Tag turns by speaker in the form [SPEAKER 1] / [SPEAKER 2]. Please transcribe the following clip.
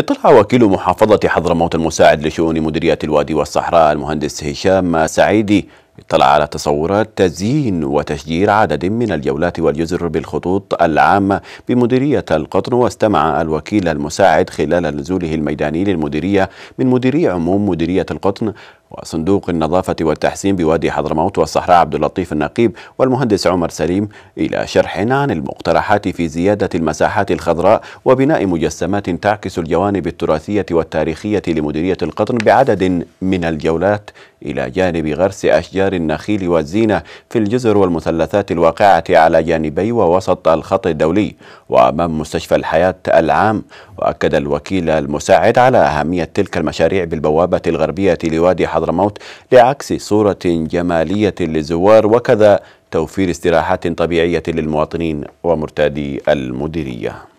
[SPEAKER 1] اطلع وكيل محافظة حضرموت المساعد لشؤون مديرية الوادي والصحراء المهندس هشام سعيدي اطلع على تصورات تزيين وتشجير عدد من الجولات والجزر بالخطوط العامة بمديرية القطن واستمع الوكيل المساعد خلال نزوله الميداني للمديرية من مديري عموم مديرية القطن وصندوق النظافة والتحسين بوادي حضرموت والصحراء عبد اللطيف النقيب والمهندس عمر سليم إلى شرح عن المقترحات في زيادة المساحات الخضراء وبناء مجسمات تعكس الجوانب التراثية والتاريخية لمديرية القطن بعدد من الجولات إلى جانب غرس أشجار النخيل والزينة في الجزر والمثلثات الواقعة على جانبي ووسط الخط الدولي وأمام مستشفى الحياة العام وأكد الوكيل المساعد على أهمية تلك المشاريع بالبوابة الغربية لوادي حضرموت حضرموت لعكس صورة جمالية للزوار وكذا توفير استراحات طبيعية للمواطنين ومرتادي المديرية